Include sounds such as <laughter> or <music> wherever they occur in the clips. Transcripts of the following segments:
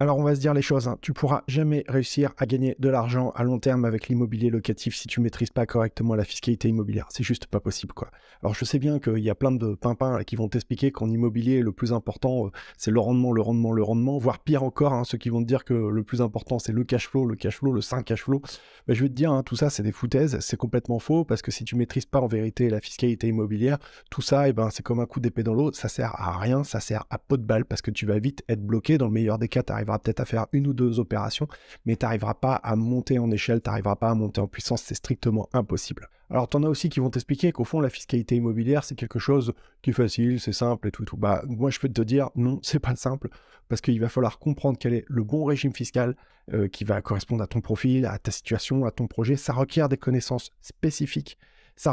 Alors on va se dire les choses, hein. tu pourras jamais réussir à gagner de l'argent à long terme avec l'immobilier locatif si tu maîtrises pas correctement la fiscalité immobilière. C'est juste pas possible quoi. Alors je sais bien qu'il y a plein de pimpins qui vont t'expliquer qu'en immobilier le plus important euh, c'est le rendement, le rendement, le rendement, voire pire encore hein, ceux qui vont te dire que le plus important c'est le cash flow, le cash flow, le 5 cash flow. Mais je vais te dire hein, tout ça c'est des foutaises, c'est complètement faux parce que si tu maîtrises pas en vérité la fiscalité immobilière, tout ça et eh ben c'est comme un coup d'épée dans l'eau, ça sert à rien, ça sert à pot de balle parce que tu vas vite être bloqué dans le meilleur des cas peut-être à faire une ou deux opérations, mais tu n'arriveras pas à monter en échelle, tu n'arriveras pas à monter en puissance, c'est strictement impossible. Alors, tu en as aussi qui vont t'expliquer qu'au fond, la fiscalité immobilière, c'est quelque chose qui est facile, c'est simple et tout, tout. Bah, moi, je peux te dire, non, <laughs> c'est pas simple, parce qu'il va falloir comprendre quel est le bon régime fiscal euh, qui va correspondre à ton profil, à ta situation, à ton projet. Ça requiert des connaissances spécifiques ça,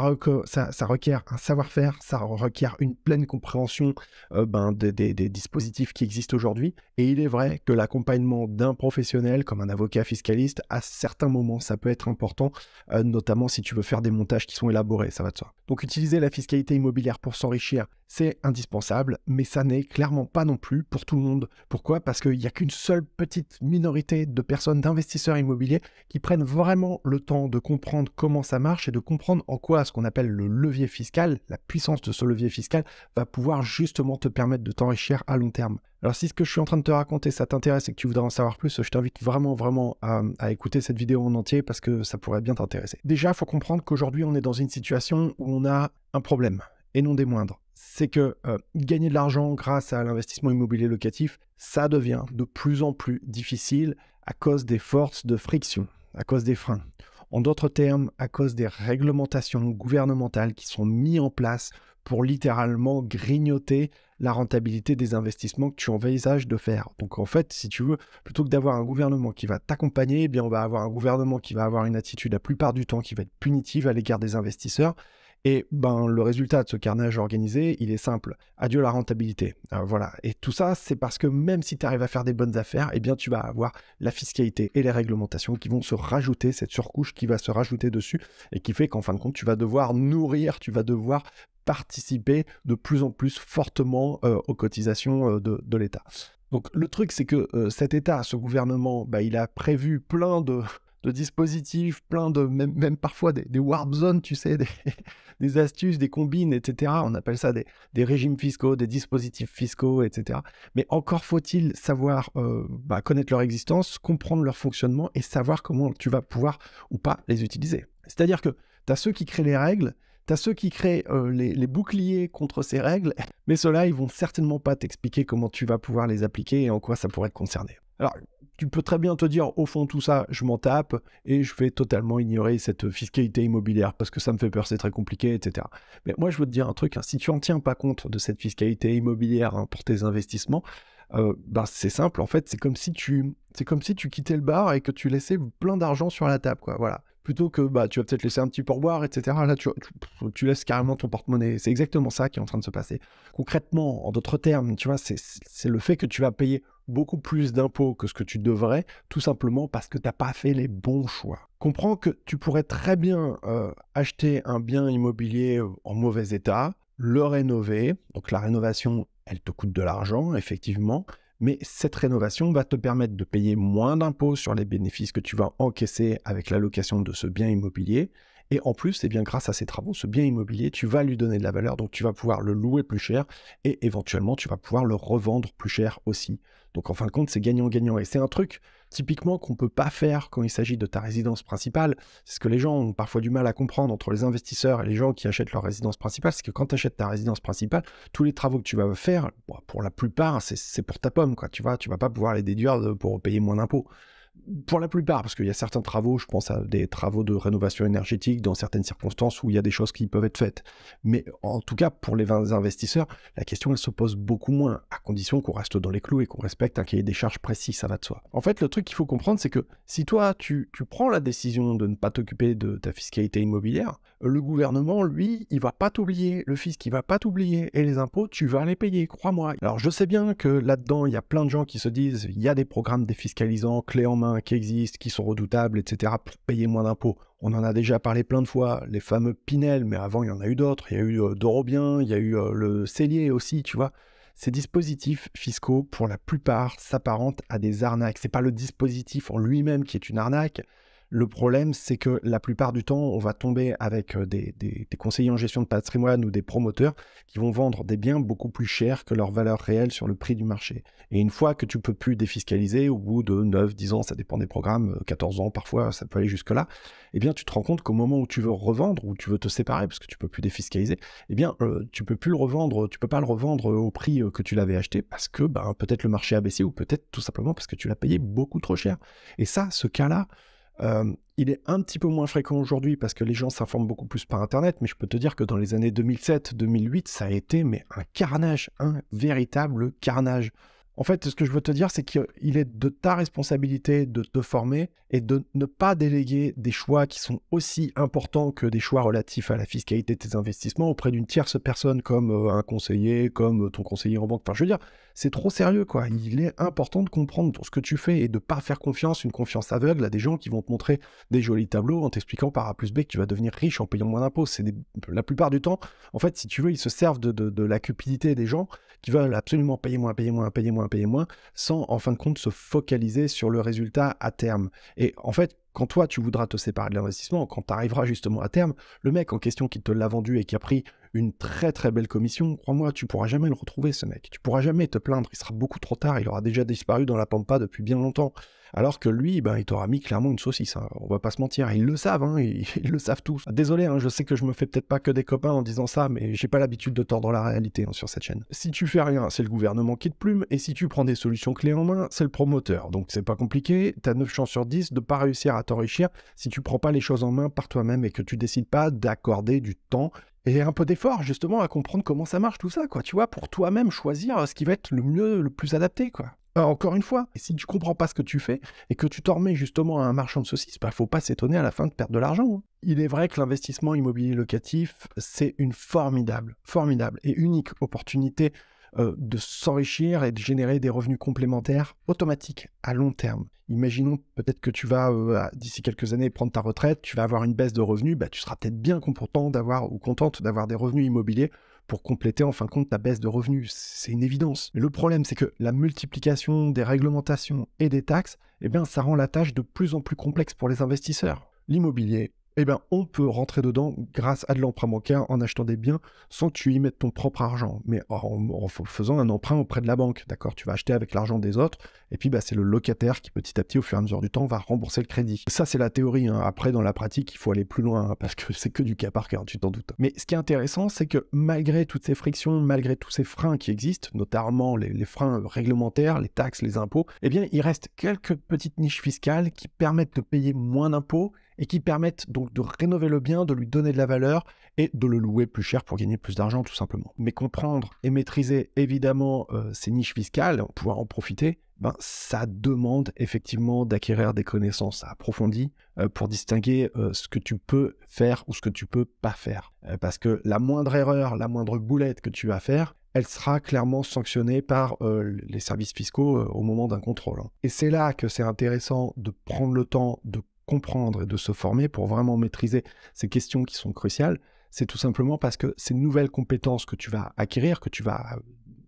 requiert un savoir-faire, ça requiert une pleine compréhension euh, ben, des, dispositifs qui existent aujourd'hui. Et il est vrai que l'accompagnement d'un professionnel, comme un avocat fiscaliste, à certains moments, ça peut être important, euh, notamment si tu veux faire des montages qui sont élaborés, ça va de soi. Donc utiliser la fiscalité immobilière pour s'enrichir, c'est indispensable, mais ça n'est clairement pas non plus pour tout le monde. Pourquoi Parce qu'il n'y a qu'une seule petite minorité de personnes, d'investisseurs immobiliers, qui prennent vraiment le temps de comprendre comment ça marche et de comprendre en quoi ce qu'on appelle le levier fiscal, la puissance de ce levier fiscal va pouvoir justement te permettre de t'enrichir à long terme. Alors si ce que je suis en train de te raconter, ça t'intéresse et que tu voudrais en savoir plus, je t'invite vraiment vraiment à, écouter cette vidéo en entier parce que ça pourrait bien t'intéresser. Déjà, il faut comprendre qu'aujourd'hui, on est dans une situation où on a un problème, et non des moindres. C'est que euh, gagner de l'argent grâce à l'investissement immobilier locatif, ça devient de plus en plus difficile à cause des forces de friction, à cause des freins. En d'autres termes, à cause des réglementations gouvernementales qui sont mises en place pour littéralement grignoter la rentabilité des investissements que tu envisages de faire. Donc en fait, si tu veux, plutôt que d'avoir un gouvernement qui va t'accompagner, eh bien on va avoir un gouvernement qui va avoir une attitude la plupart du temps qui va être punitive à l'égard des investisseurs et ben, le résultat de ce carnage organisé, il est simple. Adieu la rentabilité. Euh, voilà. Et tout ça, c'est parce que même si tu arrives à faire des bonnes affaires, eh bien, tu vas avoir la fiscalité et les réglementations qui vont se rajouter, cette surcouche qui va se rajouter dessus et qui fait qu'en fin de compte, tu vas devoir nourrir, tu vas devoir participer de plus en plus fortement euh, aux cotisations euh, de, l'État. Donc le truc, c'est que cet État, ce gouvernement, bah, il a prévu plein de, de dispositifs, plein de, même, parfois des, des, warp zones, tu sais, <laughs> des, astuces, des combines, etc. On appelle ça des, des, régimes fiscaux, des dispositifs fiscaux, etc. Mais encore faut-il savoir euh, bah, connaître leur existence, comprendre leur fonctionnement et savoir comment tu vas pouvoir ou pas les utiliser. C'est-à-dire que tu as ceux qui créent les règles, tu as ceux qui créent euh, les, les, boucliers contre ces règles, <laughs> mais ceux-là, ils vont certainement pas t'expliquer comment tu vas pouvoir les appliquer et en quoi ça pourrait te concerner. Alors, tu peux très bien te dire, au fond, tout ça, je m'en tape et je vais totalement ignorer cette fiscalité immobilière parce que ça me fait peur, c'est très compliqué, etc. Mais moi, je veux te dire un truc, hein. si tu n'en tiens pas compte de cette fiscalité immobilière hein, pour tes investissements, euh, ben, c'est simple, en fait, c'est comme si tu c'est comme si tu quittais le bar et que tu laissais plein d'argent sur la table, quoi. Voilà plutôt que bah, tu vas peut-être laisser un petit pourboire, etc. Là, tu, tu, laisses carrément ton porte-monnaie. C'est exactement ça qui est en train de se passer. Concrètement, en d'autres termes, tu vois, c'est le fait que tu vas payer beaucoup plus d'impôts que ce que tu devrais, tout simplement parce que tu n'as pas fait les bons choix. Comprends que tu pourrais très bien euh, acheter un bien immobilier euh, en mauvais état, le rénover. Donc la rénovation, elle te coûte de l'argent, effectivement, mais cette rénovation va te permettre de payer moins d'impôts sur les bénéfices que tu vas encaisser avec l'allocation de ce bien immobilier. Et en plus, eh bien, grâce à ces travaux, ce bien immobilier, tu vas lui donner de la valeur, donc tu vas pouvoir le louer plus cher et éventuellement tu vas pouvoir le revendre plus cher aussi. Donc en fin de compte, c'est gagnant-gagnant. Et c'est un truc typiquement qu'on ne peut pas faire quand il s'agit de ta résidence principale. C'est ce que les gens ont parfois du mal à comprendre entre les investisseurs et les gens qui achètent leur résidence principale. C'est que quand tu achètes ta résidence principale, tous les travaux que tu vas faire, bah, pour la plupart, c'est pour ta pomme. Quoi. Tu ne tu vas pas pouvoir les déduire pour payer moins d'impôts pour la plupart, parce qu'il y a certains travaux, je pense à des travaux de rénovation énergétique dans certaines circonstances où il y a des choses qui peuvent être faites. Mais en tout cas, pour les investisseurs, la question, elle se pose beaucoup moins, à condition qu'on reste dans les clous et qu'on respecte un cahier des charges précis, ça va de soi. En fait, le truc qu'il faut comprendre, c'est que si toi, tu, prends la décision de ne pas t'occuper de ta fiscalité immobilière, le gouvernement, lui, il va pas t'oublier, le fisc, il va pas t'oublier, et les impôts, tu vas les payer, crois-moi. Alors, je sais bien que là-dedans, il y a plein de gens qui se disent, il y a des programmes défiscalisants clés en main, qui existent, qui sont redoutables, etc., pour payer moins d'impôts. On en a déjà parlé plein de fois, les fameux Pinel, mais avant il y en a eu d'autres. Il y a eu euh, Dorobien, il y a eu euh, le Cellier aussi, tu vois. Ces dispositifs fiscaux, pour la plupart, s'apparentent à des arnaques. Ce n'est pas le dispositif en lui-même qui est une arnaque, le problème, c'est que la plupart du temps, on va tomber avec euh, des, conseillers en gestion de patrimoine ou des promoteurs qui vont vendre des biens beaucoup plus chers que leur valeur réelle sur le prix du marché. Et une fois que tu peux plus défiscaliser, au bout de 9, 10 ans, ça dépend des programmes, 14 euh, ans parfois, ça peut aller jusque-là, eh bien, tu te rends compte qu'au moment où tu veux revendre, ou tu veux te séparer parce que tu peux plus défiscaliser, eh bien, euh, tu peux plus le revendre, tu peux pas le revendre au prix que tu l'avais acheté parce que ben, peut-être le marché a baissé ou peut-être tout simplement parce que tu l'as payé beaucoup trop cher. Et ça, ce cas-là, il est un petit peu moins fréquent aujourd'hui parce que les gens s'informent beaucoup plus par Internet, mais je peux te dire que dans les années 2007-2008, ça a été mais un carnage, un véritable carnage. En fait, ce que je veux te dire, c'est qu'il est de ta responsabilité de te former et de ne pas déléguer des choix qui sont aussi importants que des choix relatifs à la fiscalité de tes investissements auprès d'une tierce personne comme euh, un conseiller, comme euh, ton conseiller en banque. Enfin, je veux dire, c'est trop sérieux, quoi. Il est important de comprendre ce que tu fais et de ne pas faire confiance, une confiance aveugle à des gens qui vont te montrer des jolis tableaux en t'expliquant par A plus B que tu vas devenir riche en payant moins d'impôts. C'est la plupart du temps, en fait, si tu veux, ils se servent de la cupidité des gens veulent absolument payer moins, payer moins, payer moins, payer moins, sans en fin de compte se focaliser sur le résultat à terme. Et en fait, quand toi, tu voudras te séparer de l'investissement, quand tu arriveras justement à terme, le mec en question qui te l'a vendu et qui a pris une très très belle commission. Crois-moi, tu pourras jamais le retrouver, ce mec. Tu pourras jamais te plaindre. Il sera beaucoup trop tard. Il aura déjà disparu dans la pampa depuis bien longtemps. Alors que lui, ben, il t'aura mis clairement une saucisse. Hein. On va pas se mentir. Ils le savent. Hein. Ils, <laughs> le savent tous. Désolé, hein. je sais que je me fais peut-être pas que des copains en disant ça, mais j'ai pas l'habitude de tordre la réalité hein, sur cette chaîne. Si tu fais rien, c'est le gouvernement qui te plume. Et si tu prends des solutions clés en main, c'est le promoteur. Donc c'est pas compliqué. T'as 9 chances sur 10 de pas réussir à t'enrichir si tu prends pas les choses en main par toi-même et que tu décides pas d'accorder du temps et un peu d'effort justement à comprendre comment ça marche tout ça, quoi, tu vois, pour toi-même choisir euh, ce qui va être le mieux, le plus adapté, quoi. Euh, encore une fois, si tu comprends pas ce que tu fais et que tu t'en remets justement à un marchand de saucisses, bah faut pas s'étonner à la fin de perdre de l'argent. Hein. Il est vrai que l'investissement immobilier locatif, c'est une formidable, formidable et unique opportunité euh, de s'enrichir et de générer des revenus complémentaires automatiques à long terme. Imaginons peut-être que tu vas, euh, d'ici quelques années, prendre ta retraite, tu vas avoir une baisse de revenus, bah, tu seras peut-être bien content d'avoir ou contente d'avoir des revenus immobiliers pour compléter en fin de compte ta baisse de revenus. C'est une évidence. Mais le problème, c'est que la multiplication des réglementations et des taxes, eh bien, ça rend la tâche de plus en plus complexe pour les investisseurs. L'immobilier, eh bien, on peut rentrer dedans grâce à de l'emprunt bancaire en achetant des biens sans que tu y mettes ton propre argent, mais en, faisant un emprunt auprès de la banque, d'accord Tu vas acheter avec l'argent des autres, et puis bah, c'est le locataire qui petit à petit, au fur et à mesure du temps, va rembourser le crédit. Ça, c'est la théorie. Hein. Après, dans la pratique, il faut aller plus loin, hein, parce que c'est que du cas par cas, tu t'en doutes. Mais ce qui est intéressant, c'est que malgré toutes ces frictions, malgré tous ces freins qui existent, notamment les, les freins réglementaires, les taxes, les impôts, eh bien, il reste quelques petites niches fiscales qui permettent de payer moins d'impôts et qui permettent donc de rénover le bien, de lui donner de la valeur et de le louer plus cher pour gagner plus d'argent tout simplement. Mais comprendre et maîtriser évidemment euh, ces niches fiscales, pouvoir en profiter, ben, ça demande effectivement d'acquérir des connaissances approfondies euh, pour distinguer euh, ce que tu peux faire ou ce que tu peux pas faire. parce que la moindre erreur, la moindre boulette que tu vas faire, elle sera clairement sanctionnée par les services fiscaux au moment d'un contrôle. Hein. Et c'est là que c'est intéressant de prendre le temps de comprendre et de se former pour vraiment maîtriser ces questions qui sont cruciales, c'est tout simplement parce que ces nouvelles compétences que tu vas acquérir, que tu vas euh,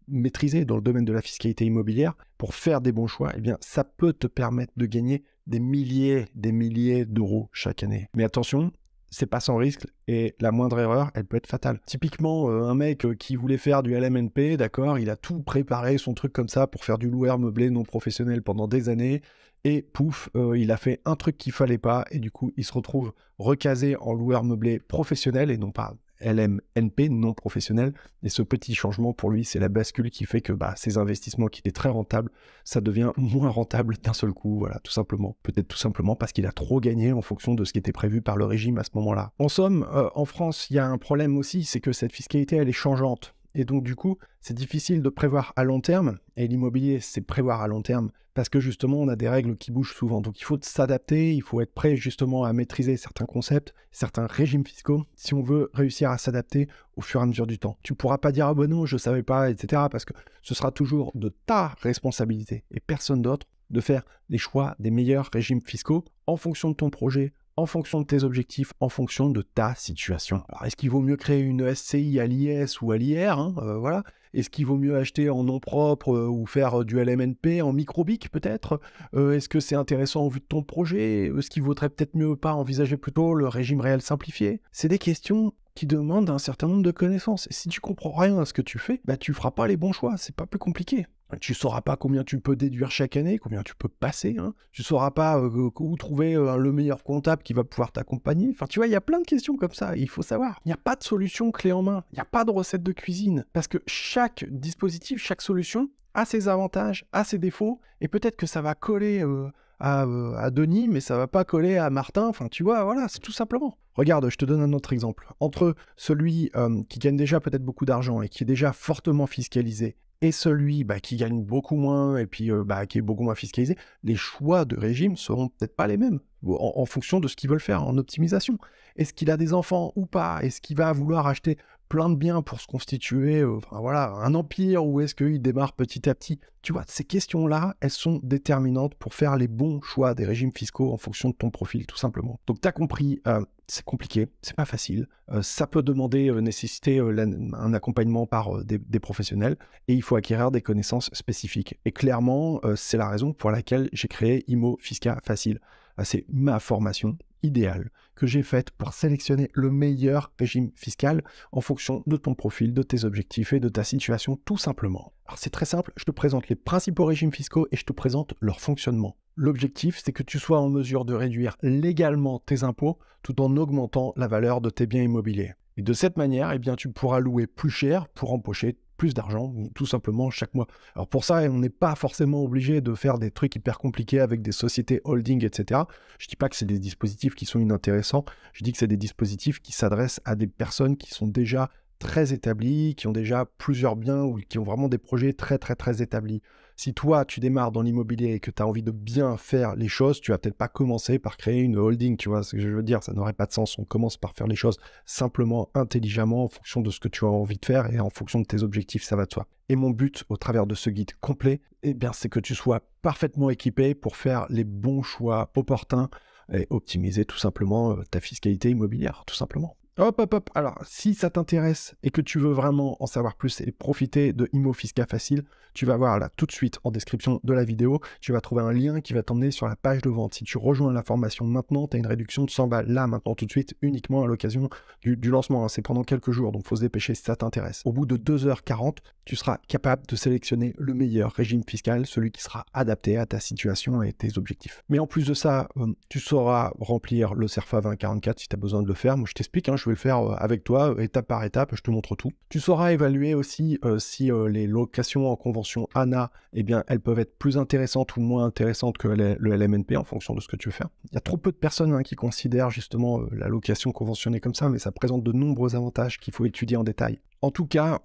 maîtriser dans le domaine de la fiscalité immobilière pour faire des bons choix, eh bien, ça peut te permettre de gagner des milliers, des milliers d'euros chaque année. Mais attention, c'est pas sans risque et la moindre erreur, elle peut être fatale. Typiquement, euh, un mec euh, qui voulait faire du LMNP, d'accord, il a tout préparé, son truc comme ça, pour faire du loueur meublé non professionnel pendant des années, et pouf, euh, il a fait un truc qu'il fallait pas, et du coup, il se retrouve recasé en loueur meublé professionnel et non pas LMNP non professionnel. Et ce petit changement pour lui, c'est la bascule qui fait que bah, ces investissements qui étaient très rentables, ça devient moins rentable d'un seul coup. Voilà, tout simplement. Peut-être tout simplement parce qu'il a trop gagné en fonction de ce qui était prévu par le régime à ce moment-là. En somme, euh, en France, il y a un problème aussi, c'est que cette fiscalité, elle est changeante. Et donc, du coup, c'est difficile de prévoir à long terme. Et l'immobilier, c'est prévoir à long terme parce que justement, on a des règles qui bougent souvent. Donc, il faut s'adapter, il faut être prêt justement à maîtriser certains concepts, certains régimes fiscaux, si on veut réussir à s'adapter au fur et à mesure du temps. Tu pourras pas dire, ah ben non, je savais pas, etc. parce que ce sera toujours de ta responsabilité et personne d'autre de faire les choix des meilleurs régimes fiscaux en fonction de ton projet, en fonction de tes objectifs, en fonction de ta situation. Alors, est-ce qu'il vaut mieux créer une SCI à l'IS ou à l'IR hein, euh, Voilà. Est-ce qu'il vaut mieux acheter en nom propre euh, ou faire euh, du LMNP en microbic peut-être Est-ce que c'est intéressant en vue de ton projet Est-ce qu'il vaudrait peut-être mieux pas envisager plutôt le régime réel simplifié C'est des questions qui demandent un certain nombre de connaissances. Et si tu comprends rien à ce que tu fais, bah tu feras pas les bons choix. C'est pas plus compliqué. Tu ne sauras pas combien tu peux déduire chaque année, combien tu peux passer. Hein. Tu ne sauras pas euh, où trouver euh, le meilleur comptable qui va pouvoir t'accompagner. Enfin, tu vois, il y a plein de questions comme ça. Il faut savoir. Il n'y a pas de solution clé en main. Il n'y a pas de recette de cuisine parce que chaque dispositif, chaque solution a ses avantages, a ses défauts, et peut-être que ça va coller. Euh, à, Denis, mais ça ne va pas coller à Martin. Enfin, tu vois, voilà, c'est tout simplement. Regarde, je te donne un autre exemple. Entre celui qui gagne déjà peut-être beaucoup d'argent et qui est déjà fortement fiscalisé et celui bah, qui gagne beaucoup moins et puis bah, qui est beaucoup moins fiscalisé, les choix de régime seront peut-être pas les mêmes en fonction de ce qu'ils veulent faire en optimisation. Est-ce qu'il a des enfants ou pas Est-ce qu'il va vouloir acheter plein de biens pour se constituer euh, voilà, un empire ou est-ce qu'il démarre petit à petit Tu vois, ces questions-là, elles sont déterminantes pour faire les bons choix des régimes fiscaux en fonction de ton profil, tout simplement. Donc, tu as compris, euh, c'est compliqué, c'est pas facile. Euh, ça peut demander, nécessiter un accompagnement par des, des, professionnels et il faut acquérir des connaissances spécifiques. Et clairement, c'est la raison pour laquelle j'ai créé IMO Fisca Facile. C'est ma formation Idéal que j'ai faite pour sélectionner le meilleur régime fiscal en fonction de ton profil, de tes objectifs et de ta situation tout simplement. Alors c'est très simple, je te présente les principaux régimes fiscaux et je te présente leur fonctionnement. L'objectif, c'est que tu sois en mesure de réduire légalement tes impôts tout en augmentant la valeur de tes biens immobiliers. Et de cette manière, eh bien, tu pourras louer plus cher pour empocher plus d'argent, tout simplement chaque mois. Alors pour ça, on n'est pas forcément obligé de faire des trucs hyper compliqués avec des sociétés holding, etc. Je dis pas que c'est des dispositifs qui sont inintéressants, je dis que c'est des dispositifs qui s'adressent à des personnes qui sont déjà très établies, qui ont déjà plusieurs biens ou qui ont vraiment des projets très très très établis. Si toi, tu démarres dans l'immobilier et que tu as envie de bien faire les choses, tu vas peut-être pas commencer par créer une holding, tu vois ce que je veux dire, ça n'aurait pas de sens. On commence par faire les choses simplement, intelligemment, en fonction de ce que tu as envie de faire et en fonction de tes objectifs, ça va de soi. Et mon but au travers de ce guide complet, eh bien, c'est que tu sois parfaitement équipé pour faire les bons choix opportuns et optimiser tout simplement euh, ta fiscalité immobilière, tout simplement. Hop, hop, hop. Alors, si ça t'intéresse et que tu veux vraiment en savoir plus et profiter de Imo Fisca Facile, tu vas voir là tout de suite en description de la vidéo, tu vas trouver un lien qui va t'emmener sur la page de vente. Si tu rejoins la formation maintenant, tu as une réduction de 100 balles là, maintenant, tout de suite, uniquement à l'occasion du, lancement. Hein. C'est pendant quelques jours, donc il faut se dépêcher si ça t'intéresse. Au bout de 2h40, tu seras capable de sélectionner le meilleur régime fiscal, celui qui sera adapté à ta situation et tes objectifs. Mais en plus de ça, euh, tu sauras remplir le CERFA 2044 si tu as besoin de le faire. Moi, je t'explique, hein, le faire euh, avec toi, euh, étape par étape, je te montre tout. Tu sauras évaluer aussi euh, si les locations en convention ANA, eh bien, elles peuvent être plus intéressantes ou moins intéressantes que le LMNP en fonction de ce que tu veux faire. Il y a trop peu de personnes hein, qui considèrent justement la location conventionnée comme ça, mais ça présente de nombreux avantages qu'il faut étudier en détail. En tout cas,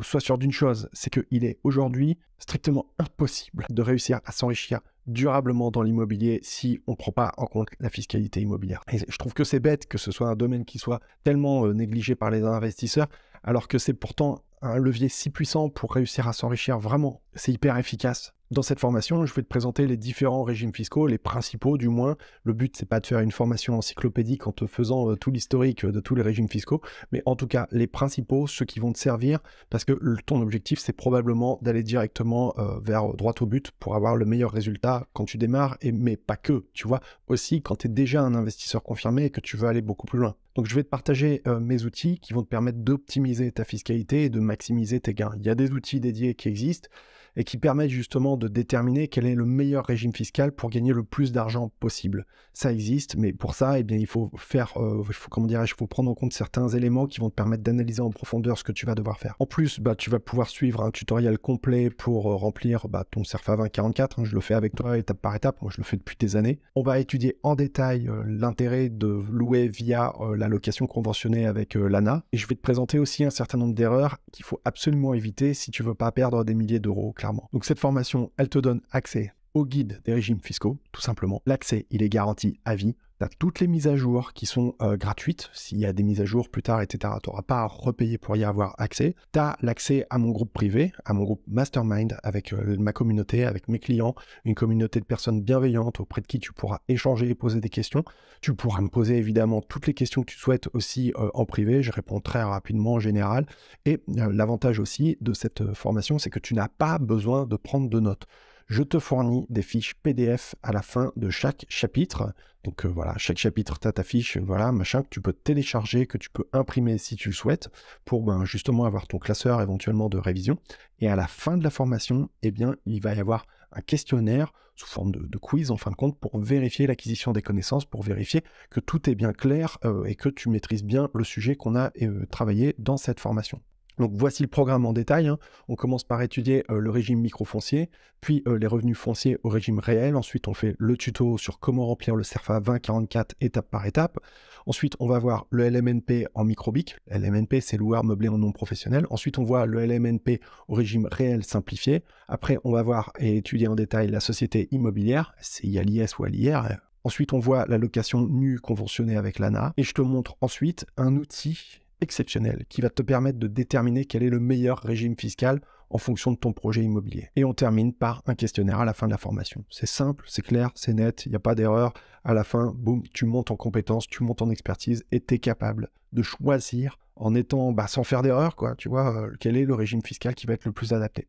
sois sûr d'une chose, c'est qu'il il est aujourd'hui strictement impossible de réussir à s'enrichir durablement dans l'immobilier si on ne prend pas en compte la fiscalité immobilière. je trouve que c'est bête que ce soit un domaine qui soit tellement euh, négligé par les investisseurs, alors que c'est pourtant un levier si puissant pour réussir à s'enrichir vraiment. C'est hyper efficace. Dans cette formation, je vais te présenter les différents régimes fiscaux, les principaux du moins. Le but, c'est pas de faire une formation encyclopédique en te faisant euh, tout l'historique euh, de tous les régimes fiscaux, mais en tout cas, les principaux, ceux qui vont te servir, parce que ton objectif, c'est probablement d'aller directement euh, vers droit au but pour avoir le meilleur résultat quand tu démarres, et, mais pas que, tu vois, aussi quand tu es déjà un investisseur confirmé et que tu veux aller beaucoup plus loin. Donc, je vais te partager mes outils qui vont te permettre d'optimiser ta fiscalité et de maximiser tes gains. Il y a des outils dédiés qui existent et qui permettent justement de déterminer quel est le meilleur régime fiscal pour gagner le plus d'argent possible. Ça existe, mais pour ça, eh il faut faire, euh, il faut, comment faut prendre en compte certains éléments qui vont te permettre d'analyser en profondeur ce que tu vas devoir faire. En plus, bah, tu vas pouvoir suivre un tutoriel complet pour euh, remplir bah, ton CERFA 2044. Hein, je le fais avec toi étape par étape. Moi, je le fais depuis des années. On va étudier en détail euh, l'intérêt de louer via la location conventionnée avec l'ANA. Et je vais te présenter aussi un certain nombre d'erreurs qu'il faut absolument éviter si tu veux pas perdre des milliers d'euros, donc cette formation, elle te donne accès au guide des régimes fiscaux, tout simplement. L'accès, il est garanti à vie. Tu as toutes les mises à jour qui sont euh, gratuites. S'il y a des mises à jour plus tard, etc., tu n'auras pas à repayer pour y avoir accès. Tu as l'accès à mon groupe privé, à mon groupe Mastermind, avec euh, ma communauté, avec mes clients, une communauté de personnes bienveillantes auprès de qui tu pourras échanger et poser des questions. Tu pourras me poser évidemment toutes les questions que tu souhaites aussi euh, en privé. Je réponds très rapidement en général. Et l'avantage aussi de cette formation, c'est que tu n'as pas besoin de prendre de notes je te fournis des fiches PDF à la fin de chaque chapitre. Donc euh, voilà, chaque chapitre, tu as ta fiche, voilà, machin, que tu peux télécharger, que tu peux imprimer si tu le souhaites, pour ben, justement avoir ton classeur éventuellement de révision. Et à la fin de la formation, eh bien, il va y avoir un questionnaire sous forme de, quiz en fin de compte pour vérifier l'acquisition des connaissances, pour vérifier que tout est bien clair euh, et que tu maîtrises bien le sujet qu'on a euh, travaillé dans cette formation. Donc voici le programme en détail. Hein. On commence par étudier euh, le régime microfoncier, puis euh, les revenus fonciers au régime réel. Ensuite, on fait le tuto sur comment remplir le CERFA 2044 étape par étape. Ensuite, on va voir le LMNP en microbic. LMNP, c'est loueur meublé en non professionnel. Ensuite, on voit le LMNP au régime réel simplifié. Après, on va voir et étudier en détail la société immobilière, c'est IALIS ou l'IR. Ensuite, on voit la location nue conventionnée avec l'ANA. Et je te montre ensuite un outil exceptionnel qui va te permettre de déterminer quel est le meilleur régime fiscal en fonction de ton projet immobilier. Et on termine par un questionnaire à la fin de la formation. C'est simple, c'est clair, c'est net, il n'y a pas d'erreur. À la fin, boum, tu montes en compétence, tu montes en expertise et tu es capable de choisir en étant bah, sans faire d'erreur, quoi, tu vois, euh, quel est le régime fiscal qui va être le plus adapté.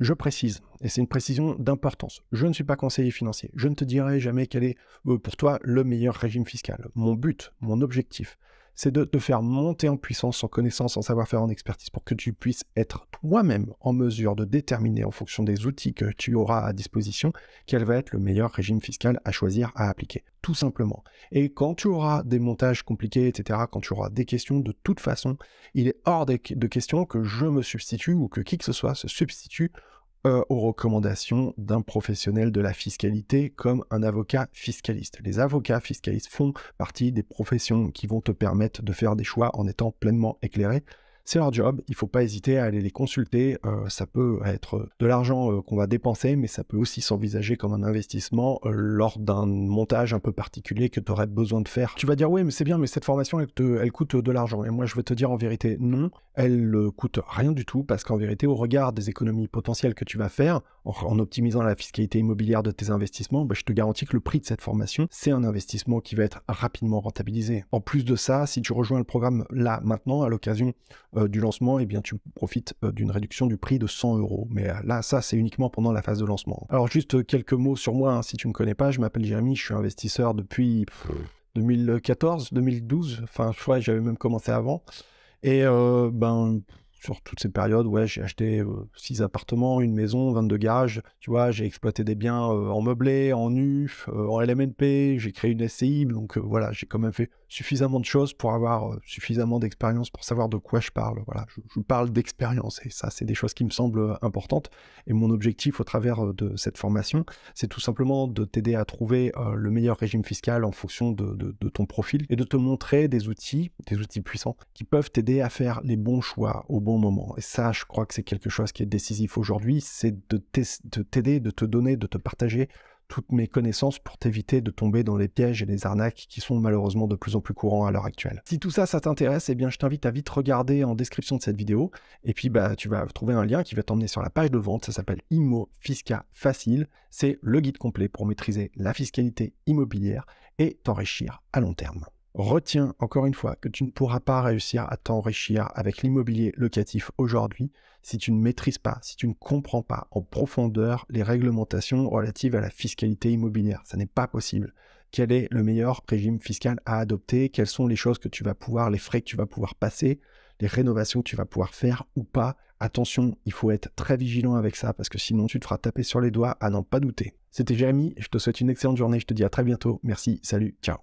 Je précise, et c'est une précision d'importance, je ne suis pas conseiller financier. Je ne te dirai jamais quel est euh, pour toi le meilleur régime fiscal. Mon but, mon objectif, c'est de te faire monter en puissance, en connaissance, en savoir-faire, en expertise, pour que tu puisses être toi-même en mesure de déterminer, en fonction des outils que tu auras à disposition, quel va être le meilleur régime fiscal à choisir, à appliquer, tout simplement. Et quand tu auras des montages compliqués, etc., quand tu auras des questions, de toute façon, il est hors de question que je me substitue ou que qui que ce soit se substitue euh, aux recommandations d'un professionnel de la fiscalité comme un avocat fiscaliste. Les avocats fiscalistes font partie des professions qui vont te permettre de faire des choix en étant pleinement éclairé c'est leur job. Il ne faut pas hésiter à aller les consulter. Euh, ça peut être de l'argent euh, qu'on va dépenser, mais ça peut aussi s'envisager comme un investissement euh, lors d'un montage un peu particulier que tu aurais besoin de faire. Tu vas dire, oui, mais c'est bien, mais cette formation, elle, elle coûte de l'argent. Et moi, je vais te dire en vérité, non, elle ne coûte rien du tout, parce qu'en vérité, au regard des économies potentielles que tu vas faire, en optimisant la fiscalité immobilière de tes investissements, bah, je te garantis que le prix de cette formation, c'est un investissement qui va être rapidement rentabilisé. En plus de ça, si tu rejoins le programme là maintenant, à l'occasion euh, du lancement, eh bien, tu profites euh, d'une réduction du prix de 100 euros. Mais euh, là, ça, c'est uniquement pendant la phase de lancement. Alors juste quelques mots sur moi, hein, si tu ne me connais pas, je m'appelle Jérémy, je suis investisseur depuis... 2014, 2012, enfin, je crois que j'avais même commencé avant. Et ben, sur toutes ces périodes, ouais, j'ai acheté 6 euh, appartements, une maison, 22 garages. Tu vois, j'ai exploité des biens euh, en meublé, en UF, euh, en LMNP, j'ai créé une SCI. Donc voilà, j'ai quand même fait suffisamment de choses pour avoir suffisamment d'expérience pour savoir de quoi je parle. Voilà, je, je parle d'expérience et ça, c'est des choses qui me semblent importantes. Et mon objectif au travers de cette formation, c'est tout simplement de t'aider à trouver le meilleur régime fiscal en fonction de, de ton profil et de te montrer des outils, des outils puissants qui peuvent t'aider à faire les bons choix au bon moment. Et ça, je crois que c'est quelque chose qui est décisif aujourd'hui, c'est de t'aider, de te donner, de te partager toutes mes connaissances pour t'éviter de tomber dans les pièges et les arnaques qui sont malheureusement de plus en plus courants à l'heure actuelle. Si tout ça, ça t'intéresse, et eh bien je t'invite à vite regarder en description de cette vidéo et puis bah tu vas trouver un lien qui va t'emmener sur la page de vente, ça s'appelle Immo Fisca Facile, c'est le guide complet pour maîtriser la fiscalité immobilière et t'enrichir à long terme. Retiens encore une fois que tu ne pourras pas réussir à t'enrichir avec l'immobilier locatif aujourd'hui si tu ne maîtrises pas, si tu ne comprends pas en profondeur les réglementations relatives à la fiscalité immobilière. Ça n'est pas possible. Quel est le meilleur régime fiscal à adopter Quelles sont les choses que tu vas pouvoir, les frais que tu vas pouvoir passer, les rénovations que tu vas pouvoir faire ou pas Attention, il faut être très vigilant avec ça parce que sinon tu te feras taper sur les doigts à n'en pas douter. C'était Jérémy, je te souhaite une excellente journée, je te dis à très bientôt. Merci, salut, ciao.